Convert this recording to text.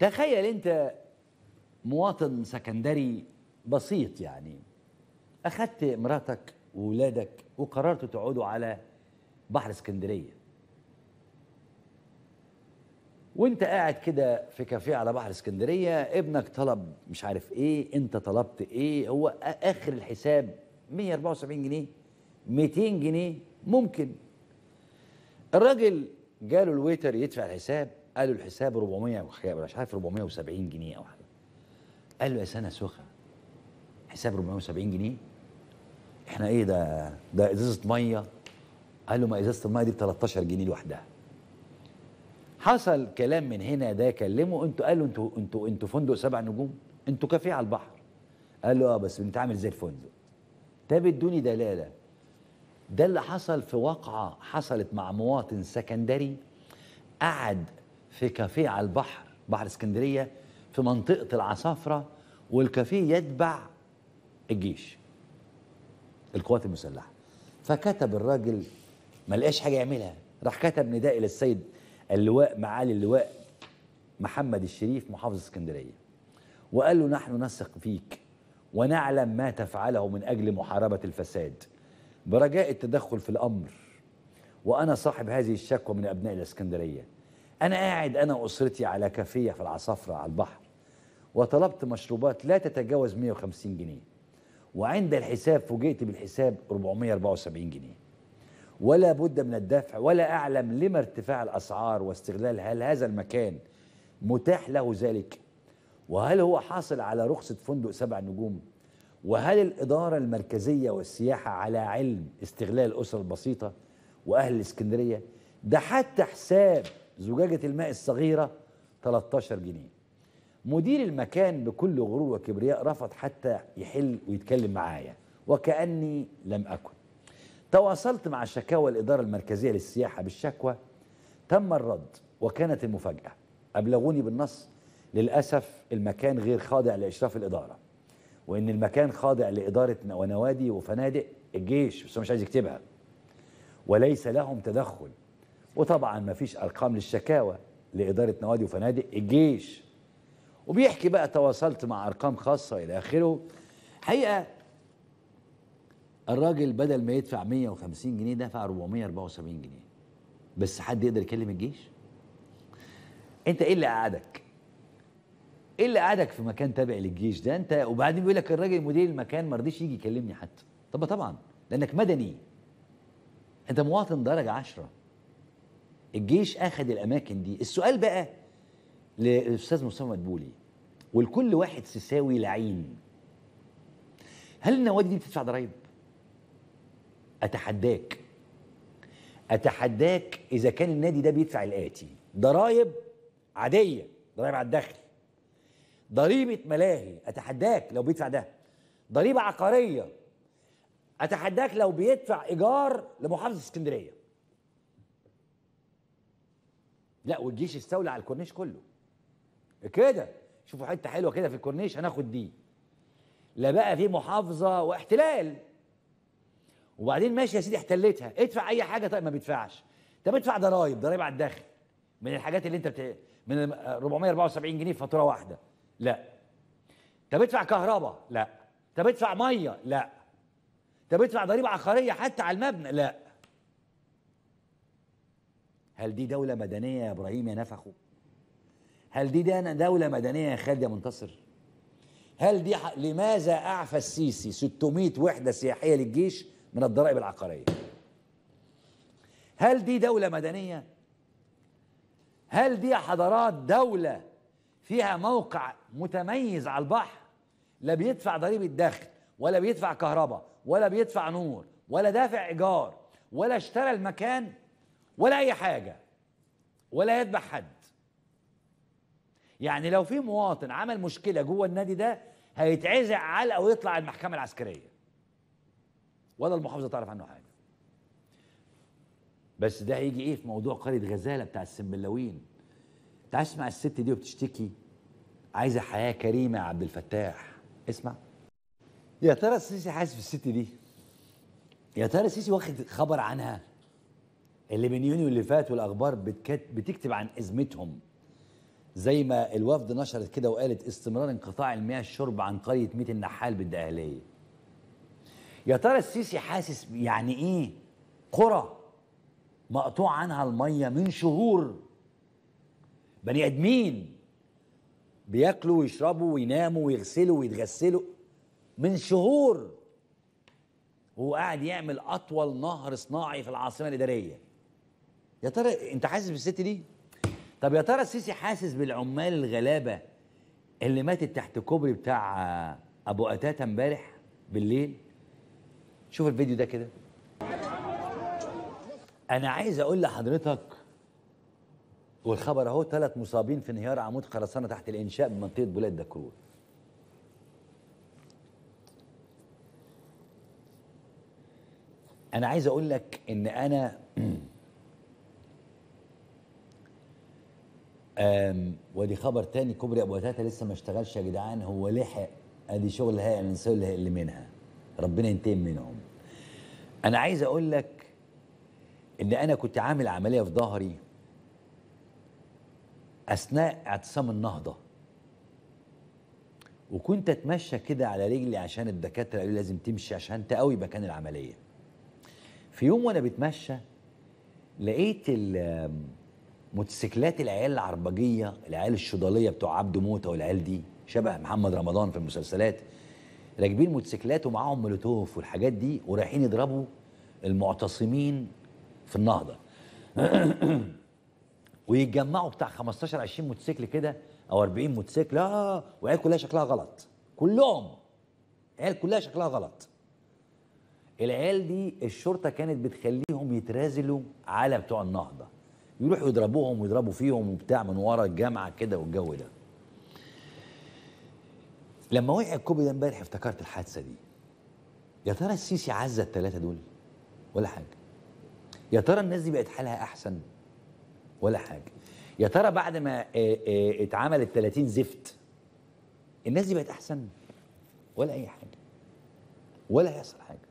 تخيل انت مواطن سكندري بسيط يعني اخذت مراتك وولادك وقررتوا تقعدوا على بحر اسكندريه وانت قاعد كده في كافيه على بحر اسكندريه ابنك طلب مش عارف ايه انت طلبت ايه هو اخر الحساب 174 جنيه 200 جنيه ممكن الراجل جاله الويتر يدفع الحساب قالوا الحساب 400 مش عارف 470 جنيه او حاجه قال له يا سنه سخه حساب 470 جنيه احنا ايه ده ده ازازه ميه قال له ما ازازه الميه دي ب 13 جنيه لوحدها حصل كلام من هنا ده كلمه انتوا قالوا انتوا انتوا انتوا فندق سبع نجوم انتوا كافيه على البحر قال له اه بس بنتعامل زي الفندق ده بيدوني دلاله ده اللي حصل في واقعه حصلت مع مواطن سكندري قعد في كافيه على البحر بحر اسكندريه في منطقه العصافره والكافيه يتبع الجيش القوات المسلحه فكتب الراجل ما لقاش حاجه يعملها راح كتب نداء الى السيد اللواء معالي اللواء محمد الشريف محافظ اسكندريه وقال له نحن نثق فيك ونعلم ما تفعله من اجل محاربه الفساد برجاء التدخل في الامر وانا صاحب هذه الشكوى من ابناء الاسكندريه أنا قاعد أنا وأسرتي على كافية في العصفرة على البحر وطلبت مشروبات لا تتجاوز 150 جنيه وعند الحساب فوجئت بالحساب 474 جنيه ولا بد من الدفع ولا أعلم لما ارتفاع الأسعار واستغلال هل هذا المكان متاح له ذلك وهل هو حاصل على رخصة فندق سبع نجوم وهل الإدارة المركزية والسياحة على علم استغلال الأسرة البسيطة وأهل الإسكندرية ده حتى حساب زجاجة الماء الصغيرة 13 جنيه مدير المكان بكل غرور وكبرياء رفض حتى يحل ويتكلم معايا وكأني لم أكن تواصلت مع شكاوى الإدارة المركزية للسياحة بالشكوى تم الرد وكانت المفاجأة أبلغوني بالنص للأسف المكان غير خاضع لإشراف الإدارة وإن المكان خاضع لإدارة ونوادي وفنادق الجيش بس هو مش عايز يكتبها وليس لهم تدخل وطبعا ما فيش ارقام للشكاوى لاداره نوادي وفنادق الجيش وبيحكي بقى تواصلت مع ارقام خاصه الى اخره حقيقه الراجل بدل ما يدفع 150 جنيه دفع 474 جنيه بس حد يقدر يكلم الجيش انت ايه اللي قعدك ايه اللي قعدك في مكان تابع للجيش ده انت وبعدين بيقول لك الراجل مدير المكان ما رضيش يجي يكلمني حتى طب طبعا لانك مدني انت مواطن درجه 10 الجيش اخذ الاماكن دي السؤال بقى للاستاذ مصطفى مدبولي ولكل واحد سيساوي لعين هل النوادي دي بتدفع ضرائب اتحداك اتحداك اذا كان النادي ده بيدفع الاتي ضرائب عاديه ضرائب على الدخل ضريبه ملاهي اتحداك لو بيدفع ده ضريبه عقاريه اتحداك لو بيدفع ايجار لمحافظه اسكندريه لا والجيش استولى على الكورنيش كله كده شوفوا حته حلوه كده في الكورنيش هناخد دي لا بقى في محافظه واحتلال وبعدين ماشي يا سيدي احتلتها ادفع اي حاجه طيب ما بيدفعش طب ادفع ضرايب ضرايب على الدخل من الحاجات اللي انت بت... من 474 جنيه فاتوره واحده لا طب ادفع كهرباء لا طب ادفع ميه لا طب ادفع ضريبه عقاريه حتى على المبنى لا هل دي دولة مدنية يا إبراهيم يا نفخو هل دي دولة مدنية يا خالد يا منتصر هل دي لماذا أعفى السيسي 600 وحدة سياحية للجيش من الضرائب العقارية هل دي دولة مدنية هل دي حضارات دولة فيها موقع متميز على البحر لا بيدفع ضريبة دخل ولا بيدفع كهرباء ولا بيدفع نور ولا دافع إيجار ولا اشترى المكان ولا اي حاجه ولا يذبح حد يعني لو في مواطن عمل مشكله جوه النادي ده هيتعزع علقه ويطلع المحكمه العسكريه ولا المحافظه تعرف عنه حاجه بس ده هيجي ايه في موضوع قريه غزاله بتاع السمبلاوين انت عايز تسمع الست دي وبتشتكي عايزه حياه كريمه يا عبد الفتاح اسمع يا ترى السيسي حاسس في الست دي يا ترى السيسي واخد خبر عنها اللي من يونيو اللي فات والاخبار بتكتب عن ازمتهم زي ما الوفد نشرت كده وقالت استمرار انقطاع المياه الشرب عن قريه ميت النحال بالدقهليه يا ترى السيسي حاسس يعني ايه قرى مقطوع عنها الميه من شهور بني ادمين بياكلوا ويشربوا ويناموا ويغسلوا ويتغسلوا من شهور وهو قاعد يعمل اطول نهر صناعي في العاصمه الاداريه يا ترى انت حاسس بالست دي طب يا ترى السيسي حاسس بالعمال الغلابه اللي ماتت تحت كوبري بتاع ابو اتاتا امبارح بالليل شوف الفيديو ده كده انا عايز اقول لحضرتك والخبر اهو ثلاث مصابين في انهيار عمود خرسانه تحت الانشاء بمنطقه بولاد دكرور انا عايز اقول لك ان انا ودي خبر تاني كوبري ابو تاتا لسه ما اشتغلش يا جدعان هو لحق ادي شغل هائل الانسان اللي منها ربنا ينتقم منهم انا عايز اقول لك ان انا كنت عامل عمليه في ظهري اثناء اعتصام النهضه وكنت اتمشى كده على رجلي عشان الدكاتره قالوا لازم تمشي عشان تقوي مكان العمليه في يوم وانا بتمشى لقيت موتوسيكلات العيال العربجيه العيال الشضاليه بتوع عبده موته والعيال دي شبه محمد رمضان في المسلسلات راكبين موتوسيكلات ومعاهم مولوتوف والحاجات دي ورايحين يضربوا المعتصمين في النهضه ويتجمعوا بتاع 15 20 موتوسيكل كده او 40 موتوسيكل آه،, آه،, اه وعيال كلها شكلها غلط كلهم عيال كلها شكلها غلط العيال دي الشرطه كانت بتخليهم يترازلوا على بتوع النهضه يروحوا يضربوهم ويضربوا فيهم وبتاع من ورا الجامعه كده والجو ده لما وقع الكوبي ده امبارح افتكرت الحادثه دي يا ترى السيسي عزى الثلاثه دول ولا حاجه يا ترى الناس دي بقت حالها احسن ولا حاجه يا ترى بعد ما آه، آه، ال 30 زفت الناس دي بقت احسن ولا اي حاجه ولا هيحصل حاجه